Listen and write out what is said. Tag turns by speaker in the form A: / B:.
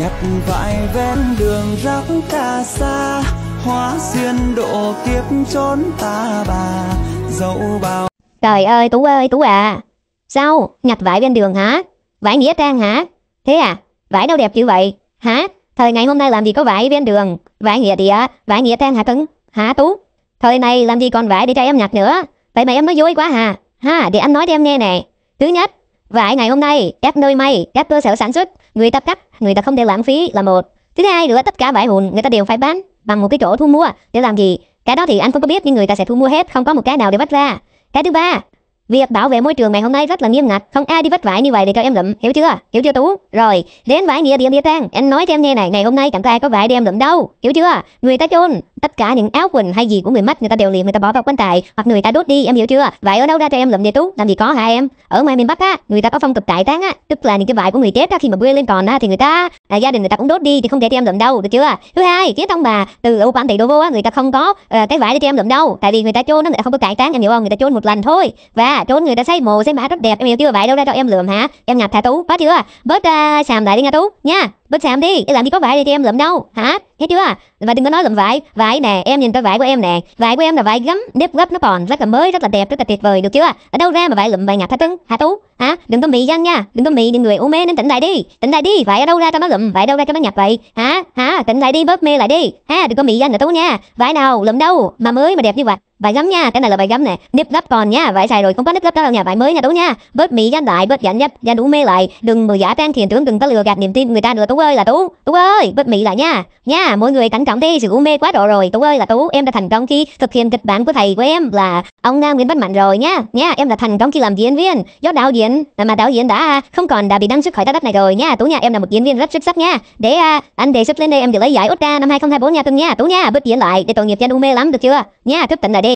A: nhặt vải ven đường rắc ca xa hóa duyên độ kiếp trốn ta bà dẫu bao trời ơi tú ơi tú à sao nhặt vải ven đường hả vải nghĩa trang hả thế à vải đâu đẹp chữ vậy hả thời ngày hôm nay làm gì có vải ven đường vải nghĩa thì á vải nghĩa trang hả cứng hả tú thời này làm gì còn vải để cho em nhặt nữa vậy mà em nói dối quá hà ha để anh nói cho em nghe nè thứ nhất Vải ngày hôm nay, các nơi may, các cơ sở sản xuất, người ta cắt, người ta không thể lãng phí là một. Thứ hai nữa, tất cả vải hùn người ta đều phải bán bằng một cái chỗ thu mua để làm gì? Cái đó thì anh không có biết nhưng người ta sẽ thu mua hết, không có một cái nào để vắt ra. Cái thứ ba, Việc bảo vệ môi trường ngày hôm nay rất là nghiêm ngặt, không ai đi vất vải như vậy để cho em lượm, hiểu chưa? Hiểu chưa Tú? Rồi, đến vải nghĩa điểm nghĩa trang, anh nói cho em nghe này, ngày hôm nay chẳng có ai có vải để em lượm đâu, hiểu chưa? Người ta chôn, tất cả những áo quần hay gì của người mất người ta đều liền người ta bỏ vào quan tài, hoặc người ta đốt đi, em hiểu chưa? Vải ở đâu ra cho em lượm vậy Tú? Làm gì có hả em? Ở ngoài miền Bắc á, người ta có phong tục tải táng á, tức là những cái vải của người chết á khi mà bươi lên còn á thì người ta à, gia đình người ta cũng đốt đi thì không để cho em lượm đâu, được chưa? Thứ hai, phía trong bà từ ô quan tỷ đô vô á, người ta không có à, cái vải để cho em lượm đâu, tại vì người ta chôn nó người ta không có cải táng, em hiểu không? Người ta chôn một lần thôi. Và trốn người ta xây mồ xây mã rất đẹp em yêu tiêu vậy đâu ra cho em lượm hả em nhặt thả tú bắt chưa bớt uh, xàm lại đi nha tú nha bớt xàm đi làm gì có vải để cho em lượm đâu hả thấy chưa và đừng có nói lượm vải vải nè em nhìn cái vải của em nè vải của em là vải gấm nếp gấp nó còn rất là mới rất là đẹp rất là tuyệt vời được chưa ở đâu ra mà vải lượm vải nhặt thả trứng hả tú hả đừng có mị dân nha đừng có mị những người u mê nên tỉnh lại đi tỉnh lại đi vải ở đâu ra cho nó lượm vải đâu ra cho nó nhặt vậy hả hả tỉnh lại đi bớt mê lại đi ha đừng có mị dân là tú nha vải nào lượm đâu mà mới mà đẹp như vậy vải gấm nha cái này là vải gấm nè nếp gấp còn nha vải xài rồi không có nếp gấp đâu nhà vải mới nha đúng nha bớt mỹ danh lại bớt gánh nhấp ra đủ mê lại đừng mờ giả tan thiền tướng đừng có lừa gạt niềm tin người ta nữa tú ơi là tú tú ơi bớt mỹ lại nha nha mọi người cảnh trọng đi sự u mê quá độ rồi tú ơi là tú em đã thành công khi thực hiện kịch bản của thầy của em là ông nam nguyễn bách mạnh rồi nha nha em đã thành công khi làm diễn viên do đạo diễn à, mà đạo diễn đã à, không còn đã bị đăng xuất khỏi trái đất này rồi nha tú nha em là một diễn viên rất xuất sắc nha để à, anh đề xuất lên đây em được lấy giải Oscar năm hai nghìn 2024 nha cưng nha tú nha bớt diễn lại để tội nghiệp cho u mê lắm được chưa nha thức tỉnh lại đi